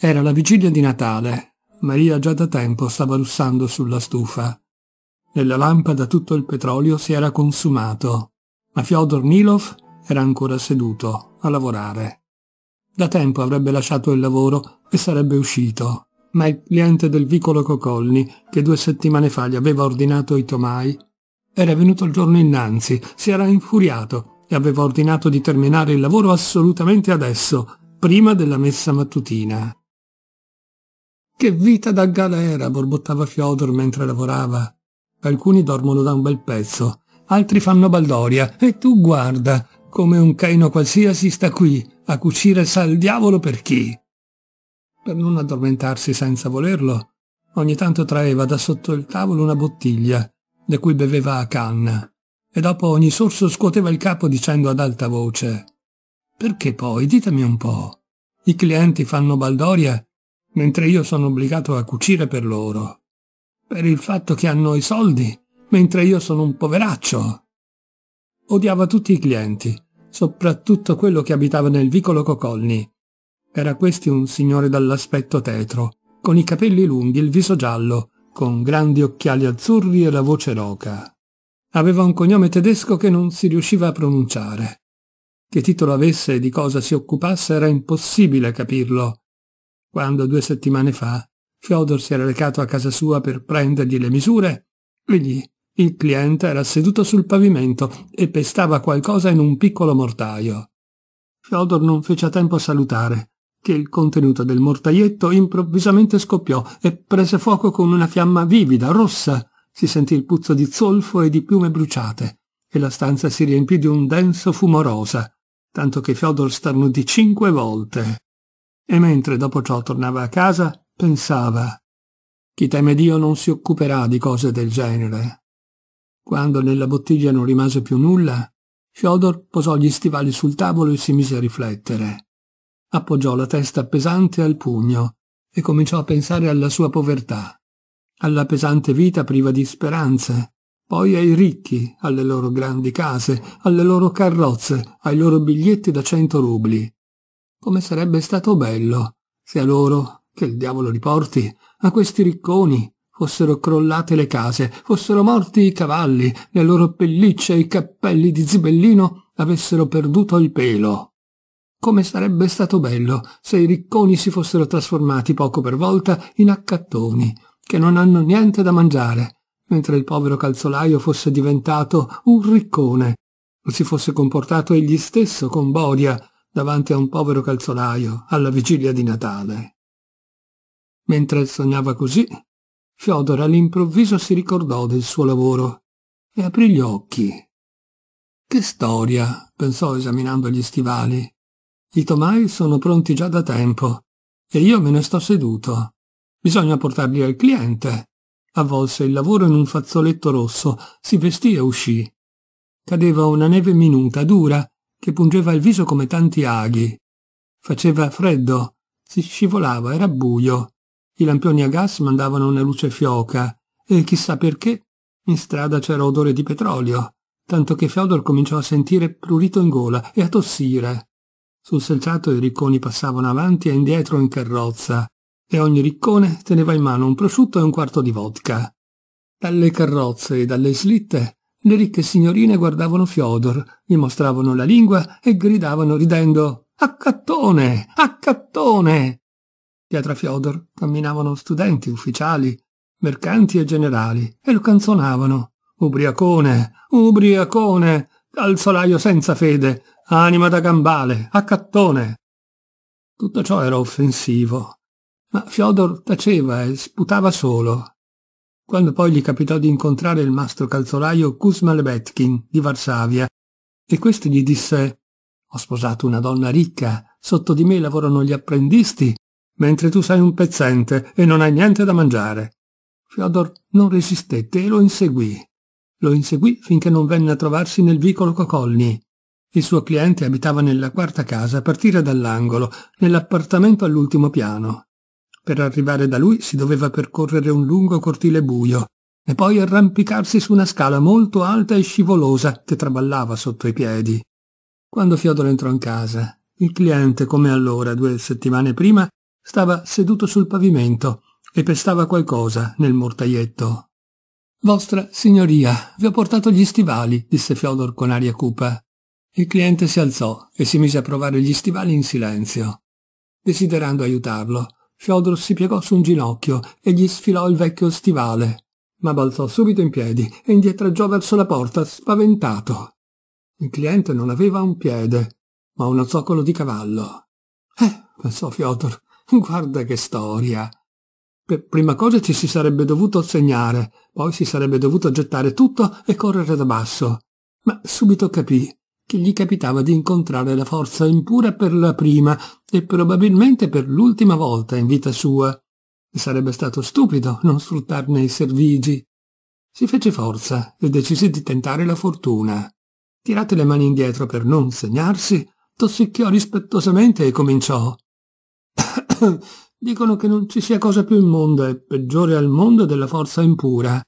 Era la vigilia di Natale. Maria già da tempo stava russando sulla stufa. Nella lampada tutto il petrolio si era consumato, ma Fyodor Nilov era ancora seduto, a lavorare. Da tempo avrebbe lasciato il lavoro e sarebbe uscito, ma il cliente del vicolo Cocolni, che due settimane fa gli aveva ordinato i tomai, era venuto il giorno innanzi, si era infuriato e aveva ordinato di terminare il lavoro assolutamente adesso, prima della messa mattutina. Che vita da galera, borbottava Fiodor mentre lavorava. Alcuni dormono da un bel pezzo, altri fanno baldoria, e tu guarda, come un caino qualsiasi sta qui, a cucire sal diavolo per chi. Per non addormentarsi senza volerlo, ogni tanto traeva da sotto il tavolo una bottiglia, da cui beveva a canna, e dopo ogni sorso scuoteva il capo dicendo ad alta voce «Perché poi, ditemi un po', i clienti fanno baldoria mentre io sono obbligato a cucire per loro, per il fatto che hanno i soldi, mentre io sono un poveraccio. Odiava tutti i clienti, soprattutto quello che abitava nel vicolo Cocolni. Era questi un signore dall'aspetto tetro, con i capelli lunghi e il viso giallo, con grandi occhiali azzurri e la voce roca. Aveva un cognome tedesco che non si riusciva a pronunciare. Che titolo avesse e di cosa si occupasse era impossibile capirlo, quando due settimane fa Fyodor si era recato a casa sua per prendergli le misure, egli, il cliente, era seduto sul pavimento e pestava qualcosa in un piccolo mortaio. Fyodor non fece a tempo a salutare, che il contenuto del mortaietto improvvisamente scoppiò e prese fuoco con una fiamma vivida, rossa. Si sentì il puzzo di zolfo e di piume bruciate, e la stanza si riempì di un denso fumo rosa, tanto che Fyodor starnudì cinque volte e mentre dopo ciò tornava a casa, pensava chi teme Dio non si occuperà di cose del genere. Quando nella bottiglia non rimase più nulla, Fiodor posò gli stivali sul tavolo e si mise a riflettere. Appoggiò la testa pesante al pugno e cominciò a pensare alla sua povertà, alla pesante vita priva di speranze, poi ai ricchi, alle loro grandi case, alle loro carrozze, ai loro biglietti da cento rubli, come sarebbe stato bello se a loro, che il diavolo li porti, a questi ricconi fossero crollate le case, fossero morti i cavalli, le loro pellicce e i cappelli di zibellino avessero perduto il pelo. Come sarebbe stato bello se i ricconi si fossero trasformati poco per volta in accattoni, che non hanno niente da mangiare, mentre il povero calzolaio fosse diventato un riccone, si fosse comportato egli stesso con Bodia, davanti a un povero calzolaio alla vigilia di Natale. Mentre sognava così, Fiodor all'improvviso si ricordò del suo lavoro e aprì gli occhi. Che storia, pensò esaminando gli stivali. I tomai sono pronti già da tempo e io me ne sto seduto. Bisogna portarli al cliente. Avvolse il lavoro in un fazzoletto rosso, si vestì e uscì. Cadeva una neve minuta, dura, che pungeva il viso come tanti aghi. Faceva freddo, si scivolava, era buio. I lampioni a gas mandavano una luce fioca e chissà perché in strada c'era odore di petrolio, tanto che Feodor cominciò a sentire prurito in gola e a tossire. Sul selciato i ricconi passavano avanti e indietro in carrozza e ogni riccone teneva in mano un prosciutto e un quarto di vodka. Dalle carrozze e dalle slitte le ricche signorine guardavano Fiodor, gli mostravano la lingua e gridavano ridendo «Accattone! Accattone!». Dietro a Fiodor camminavano studenti, ufficiali, mercanti e generali e lo canzonavano «Ubriacone! Ubriacone! Calzolaio senza fede! Anima da gambale! Accattone!». Tutto ciò era offensivo, ma Fiodor taceva e sputava solo quando poi gli capitò di incontrare il mastro calzolaio Kuzma Lebetkin di Varsavia, e questo gli disse «Ho sposato una donna ricca, sotto di me lavorano gli apprendisti, mentre tu sei un pezzente e non hai niente da mangiare». Fyodor non resistette e lo inseguì. Lo inseguì finché non venne a trovarsi nel vicolo Cocolni. Il suo cliente abitava nella quarta casa a partire dall'angolo, nell'appartamento all'ultimo piano. Per arrivare da lui si doveva percorrere un lungo cortile buio e poi arrampicarsi su una scala molto alta e scivolosa che traballava sotto i piedi. Quando Fiodoro entrò in casa, il cliente, come allora, due settimane prima, stava seduto sul pavimento e pestava qualcosa nel mortaietto. Vostra signoria, vi ho portato gli stivali, disse Fiodor con aria cupa. Il cliente si alzò e si mise a provare gli stivali in silenzio. Desiderando aiutarlo, Fiodor si piegò su un ginocchio e gli sfilò il vecchio stivale, ma balzò subito in piedi e indietreggiò verso la porta, spaventato. Il cliente non aveva un piede, ma uno zoccolo di cavallo. Eh, pensò Fiodor, guarda che storia. Per prima cosa ci si sarebbe dovuto segnare, poi si sarebbe dovuto gettare tutto e correre da basso. Ma subito capì che gli capitava di incontrare la forza impura per la prima e probabilmente per l'ultima volta in vita sua. E sarebbe stato stupido non sfruttarne i servigi. Si fece forza e decise di tentare la fortuna. Tirate le mani indietro per non segnarsi, tossicchiò rispettosamente e cominciò. Dicono che non ci sia cosa più immonda e peggiore al mondo della forza impura.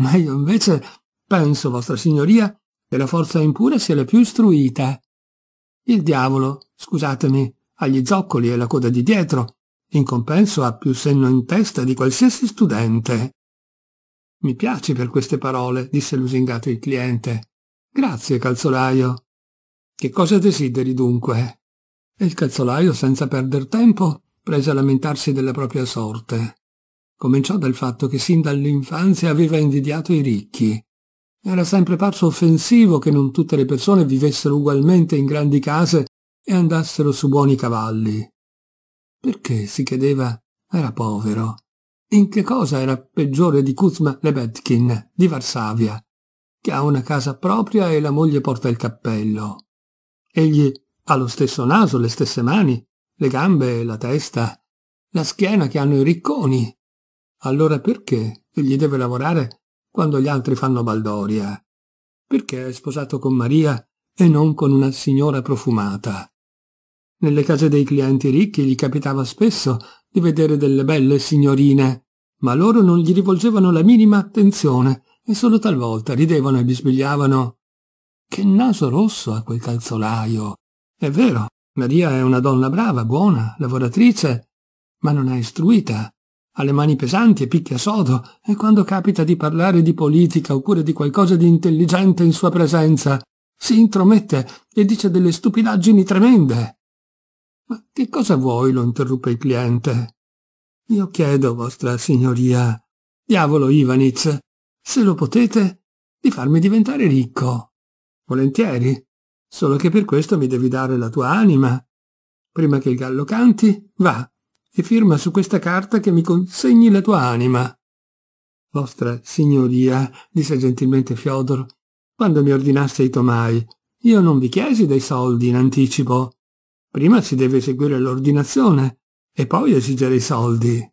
Ma io invece penso, vostra signoria, e la forza impura sia la più istruita. Il diavolo, scusatemi, ha gli zoccoli e la coda di dietro. In compenso ha più senno in testa di qualsiasi studente. Mi piaci per queste parole, disse lusingato il cliente. Grazie, calzolaio. Che cosa desideri dunque? E il calzolaio, senza perder tempo, prese a lamentarsi della propria sorte. Cominciò dal fatto che sin dall'infanzia aveva invidiato i ricchi era sempre parso offensivo che non tutte le persone vivessero ugualmente in grandi case e andassero su buoni cavalli. Perché, si chiedeva, era povero? In che cosa era peggiore di Kuzma Lebedkin, di Varsavia, che ha una casa propria e la moglie porta il cappello? Egli ha lo stesso naso, le stesse mani, le gambe, la testa, la schiena che hanno i ricconi. Allora perché egli deve lavorare quando gli altri fanno baldoria. Perché è sposato con Maria e non con una signora profumata? Nelle case dei clienti ricchi gli capitava spesso di vedere delle belle signorine, ma loro non gli rivolgevano la minima attenzione e solo talvolta ridevano e bisbigliavano. Che naso rosso ha quel calzolaio! È vero, Maria è una donna brava, buona, lavoratrice, ma non è istruita ha le mani pesanti e picchia sodo, e quando capita di parlare di politica oppure di qualcosa di intelligente in sua presenza, si intromette e dice delle stupidaggini tremende. Ma che cosa vuoi? lo interruppe il cliente. Io chiedo, vostra signoria, diavolo Ivanitz, se lo potete, di farmi diventare ricco. Volentieri, solo che per questo mi devi dare la tua anima. Prima che il gallo canti, va, e firma su questa carta che mi consegni la tua anima. Vostra signoria, disse gentilmente Fiodor, quando mi ordinaste i tomai, io non vi chiesi dei soldi in anticipo. Prima si deve eseguire l'ordinazione e poi esigere i soldi.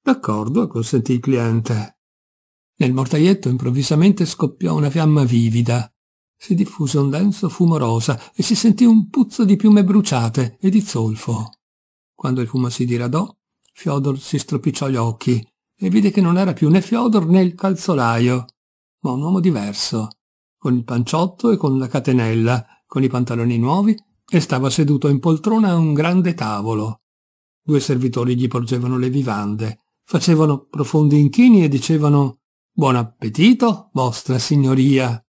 D'accordo, consentì il cliente. Nel mortaietto improvvisamente scoppiò una fiamma vivida. Si diffuse un denso fumo rosa e si sentì un puzzo di piume bruciate e di zolfo. Quando il fumo si diradò, Fiodor si stropicciò gli occhi e vide che non era più né Fiodor né il calzolaio, ma un uomo diverso, con il panciotto e con la catenella, con i pantaloni nuovi, e stava seduto in poltrona a un grande tavolo. Due servitori gli porgevano le vivande, facevano profondi inchini e dicevano «Buon appetito, vostra signoria!»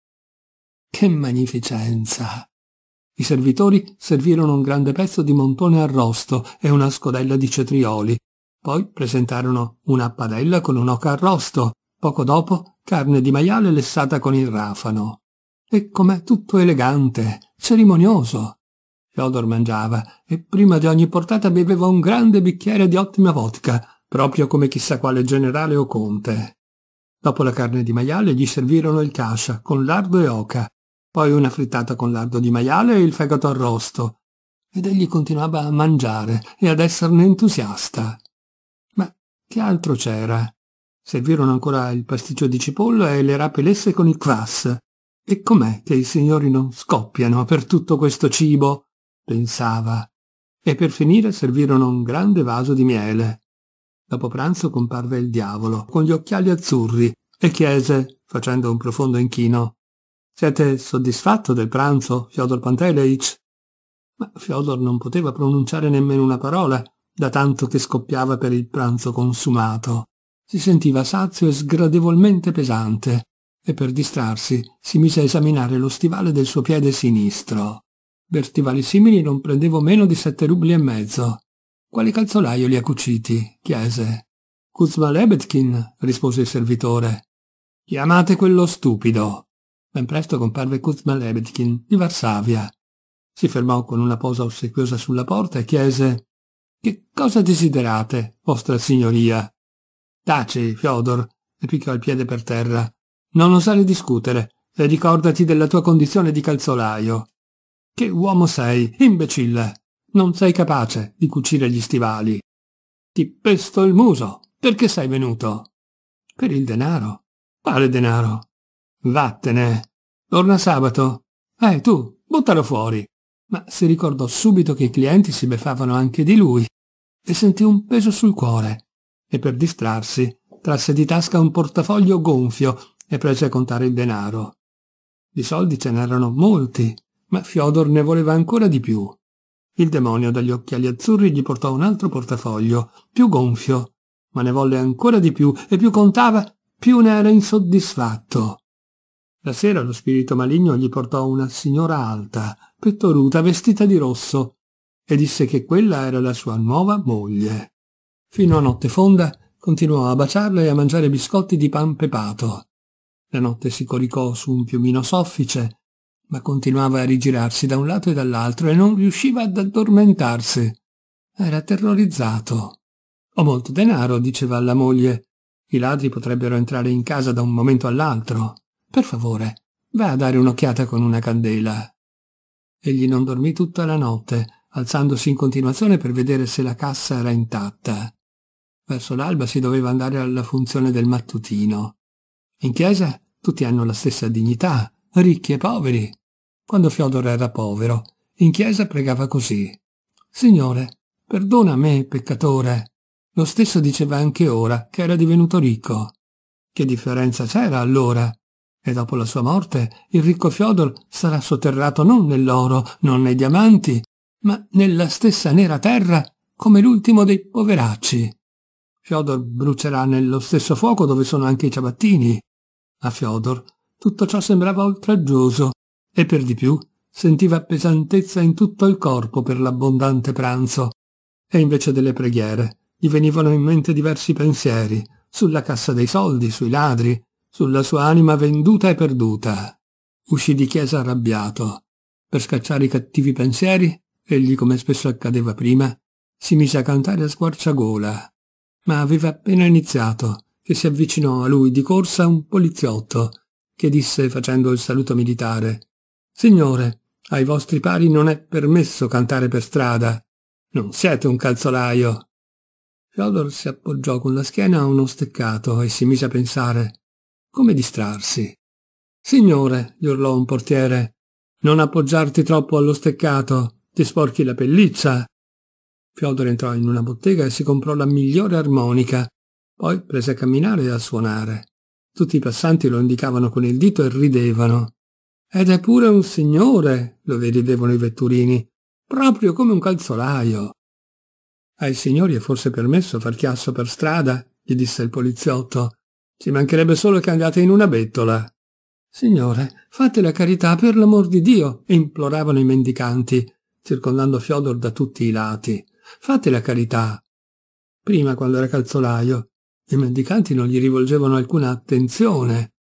Che magnificenza! I servitori servirono un grande pezzo di montone arrosto e una scodella di cetrioli. Poi presentarono una padella con un'oca arrosto, poco dopo carne di maiale lessata con il rafano. E com'è tutto elegante, cerimonioso. Fyodor mangiava e prima di ogni portata beveva un grande bicchiere di ottima vodka, proprio come chissà quale generale o conte. Dopo la carne di maiale gli servirono il cascia con lardo e oca, poi una frittata con lardo di maiale e il fegato arrosto. Ed egli continuava a mangiare e ad esserne entusiasta. Ma che altro c'era? Servirono ancora il pasticcio di cipolla e le rape lesse con il quas. E com'è che i signori non scoppiano per tutto questo cibo? pensava. E per finire servirono un grande vaso di miele. Dopo pranzo comparve il diavolo, con gli occhiali azzurri, e chiese, facendo un profondo inchino, siete soddisfatto del pranzo, Fyodor Panteleit? Ma Fyodor non poteva pronunciare nemmeno una parola, da tanto che scoppiava per il pranzo consumato. Si sentiva sazio e sgradevolmente pesante, e per distrarsi si mise a esaminare lo stivale del suo piede sinistro. Per stivali simili non prendevo meno di sette rubli e mezzo. Quali calzolaio li ha cuciti? chiese. Kuzma Lebedkin, rispose il servitore. Chiamate quello stupido. Ben presto comparve Kuzma Lebedkin, di Varsavia. Si fermò con una posa ossequiosa sulla porta e chiese «Che cosa desiderate, vostra signoria?» «Taci, Fyodor», e picchiò il piede per terra. «Non osare discutere, e ricordati della tua condizione di calzolaio. Che uomo sei, imbecille! Non sei capace di cucire gli stivali. Ti pesto il muso, perché sei venuto?» «Per il denaro». «Quale denaro?» Vattene. Torna sabato. Eh, tu, buttalo fuori. Ma si ricordò subito che i clienti si beffavano anche di lui e sentì un peso sul cuore. E per distrarsi, trasse di tasca un portafoglio gonfio e prese a contare il denaro. Di soldi ce n'erano molti, ma Fiodor ne voleva ancora di più. Il demonio dagli occhiali azzurri gli portò un altro portafoglio, più gonfio, ma ne volle ancora di più e più contava, più ne era insoddisfatto. La sera lo spirito maligno gli portò una signora alta, pettoruta, vestita di rosso, e disse che quella era la sua nuova moglie. Fino a notte fonda continuò a baciarla e a mangiare biscotti di pan pepato. La notte si coricò su un piumino soffice, ma continuava a rigirarsi da un lato e dall'altro e non riusciva ad addormentarsi. Era terrorizzato. Ho molto denaro, diceva alla moglie. I ladri potrebbero entrare in casa da un momento all'altro. Per favore, va a dare un'occhiata con una candela. Egli non dormì tutta la notte, alzandosi in continuazione per vedere se la cassa era intatta. Verso l'alba si doveva andare alla funzione del mattutino. In chiesa tutti hanno la stessa dignità, ricchi e poveri. Quando Fiodor era povero, in chiesa pregava così. Signore, perdona me, peccatore. Lo stesso diceva anche ora, che era divenuto ricco. Che differenza c'era allora e dopo la sua morte il ricco Fiodor sarà sotterrato non nell'oro, non nei diamanti, ma nella stessa nera terra come l'ultimo dei poveracci. Fiodor brucerà nello stesso fuoco dove sono anche i ciabattini. A Fiodor tutto ciò sembrava oltraggioso e per di più sentiva pesantezza in tutto il corpo per l'abbondante pranzo. E invece delle preghiere gli venivano in mente diversi pensieri sulla cassa dei soldi, sui ladri, sulla sua anima venduta e perduta. Uscì di chiesa arrabbiato. Per scacciare i cattivi pensieri, egli, come spesso accadeva prima, si mise a cantare a squarciagola. Ma aveva appena iniziato che si avvicinò a lui di corsa un poliziotto, che disse facendo il saluto militare Signore, ai vostri pari non è permesso cantare per strada. Non siete un calzolaio. Fyodor si appoggiò con la schiena a uno steccato e si mise a pensare. Come distrarsi? Signore, gli urlò un portiere, non appoggiarti troppo allo steccato, ti sporchi la pelliccia. Fiodor entrò in una bottega e si comprò la migliore armonica, poi prese a camminare e a suonare. Tutti i passanti lo indicavano con il dito e ridevano. Ed è pure un signore, lo ridevano i vetturini, proprio come un calzolaio. Ai signori è forse permesso far chiasso per strada, gli disse il poliziotto. Ci mancherebbe solo che andate in una bettola. Signore, fate la carità per l'amor di Dio, imploravano i mendicanti, circondando Fiodor da tutti i lati. Fate la carità. Prima, quando era calzolaio, i mendicanti non gli rivolgevano alcuna attenzione.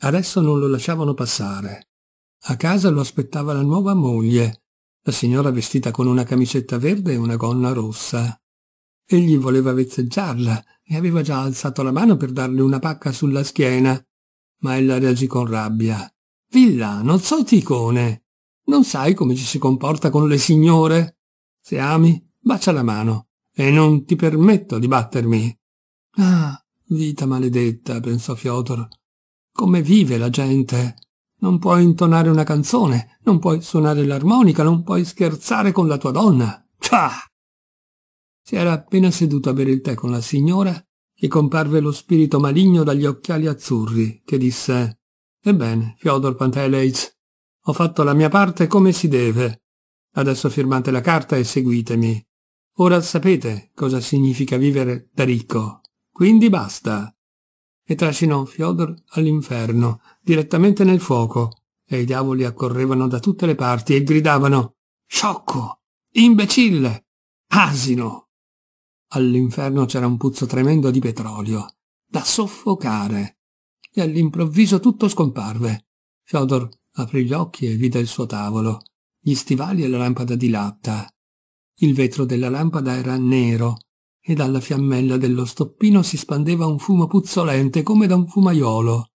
Adesso non lo lasciavano passare. A casa lo aspettava la nuova moglie, la signora vestita con una camicetta verde e una gonna rossa. Egli voleva vezzeggiarla, e aveva già alzato la mano per darle una pacca sulla schiena, ma ella reagì con rabbia. Villano, zoticone! Non sai come ci si comporta con le signore? Se ami, bacia la mano e non ti permetto di battermi. Ah, vita maledetta, pensò Fiotor. Come vive la gente? Non puoi intonare una canzone, non puoi suonare l'armonica, non puoi scherzare con la tua donna. Ciao! Si era appena seduto a bere il tè con la signora che comparve lo spirito maligno dagli occhiali azzurri, che disse «Ebbene, Fyodor Pantelejc, ho fatto la mia parte come si deve. Adesso firmate la carta e seguitemi. Ora sapete cosa significa vivere da ricco. Quindi basta!» E trascinò Fyodor all'inferno, direttamente nel fuoco, e i diavoli accorrevano da tutte le parti e gridavano «Sciocco! Imbecille! Asino!» All'inferno c'era un puzzo tremendo di petrolio, da soffocare. E all'improvviso tutto scomparve. Fyodor aprì gli occhi e vide il suo tavolo, gli stivali e la lampada di latta. Il vetro della lampada era nero e dalla fiammella dello stoppino si spandeva un fumo puzzolente come da un fumaiolo.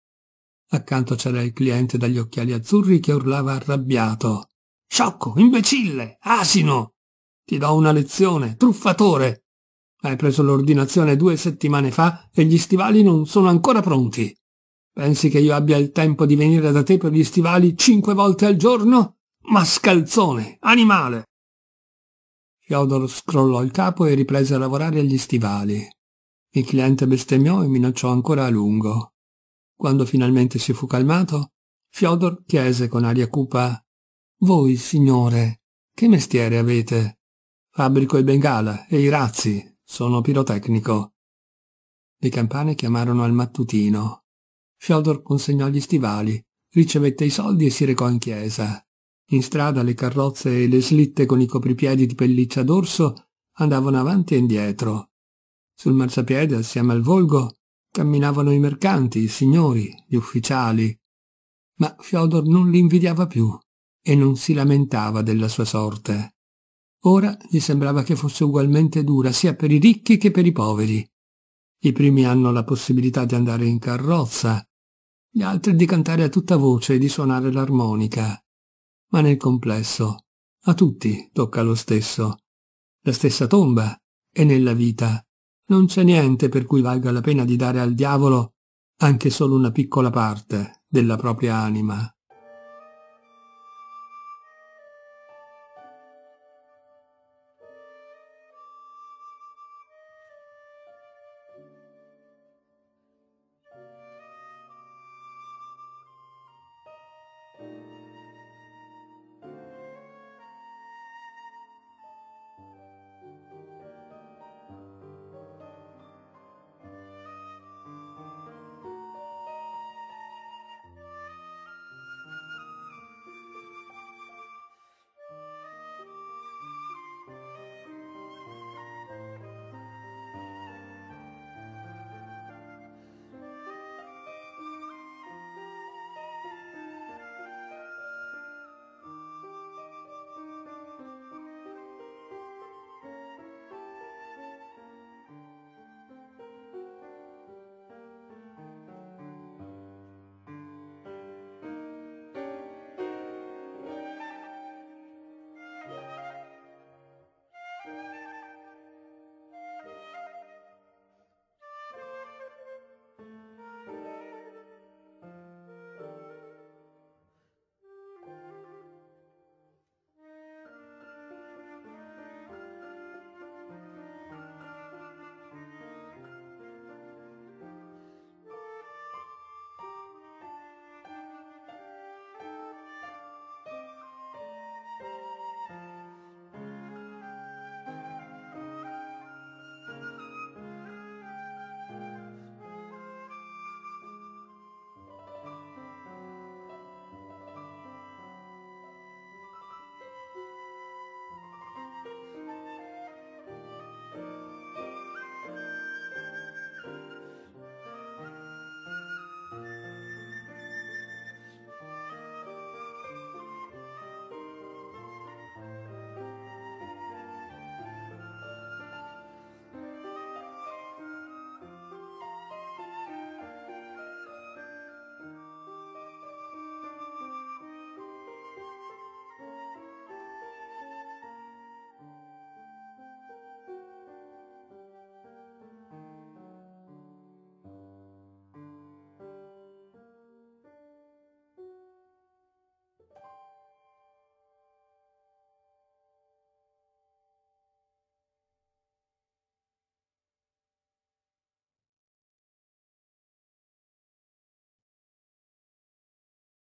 Accanto c'era il cliente dagli occhiali azzurri che urlava arrabbiato. Sciocco, imbecille, asino! Ti do una lezione, truffatore! Hai preso l'ordinazione due settimane fa e gli stivali non sono ancora pronti. Pensi che io abbia il tempo di venire da te per gli stivali cinque volte al giorno? Mascalzone, animale! Fiodor scrollò il capo e riprese a lavorare agli stivali. Il cliente bestemmiò e minacciò ancora a lungo. Quando finalmente si fu calmato, Fiodor chiese con aria cupa «Voi, signore, che mestiere avete?» «Fabbrico il bengala e i razzi, sono pirotecnico. Le campane chiamarono al mattutino. Fyodor consegnò gli stivali, ricevette i soldi e si recò in chiesa. In strada le carrozze e le slitte con i copripiedi di pelliccia d'orso andavano avanti e indietro. Sul marciapiede, assieme al volgo, camminavano i mercanti, i signori, gli ufficiali. Ma Fyodor non li invidiava più e non si lamentava della sua sorte. Ora gli sembrava che fosse ugualmente dura sia per i ricchi che per i poveri. I primi hanno la possibilità di andare in carrozza, gli altri di cantare a tutta voce e di suonare l'armonica. Ma nel complesso, a tutti tocca lo stesso, la stessa tomba e nella vita. Non c'è niente per cui valga la pena di dare al diavolo anche solo una piccola parte della propria anima.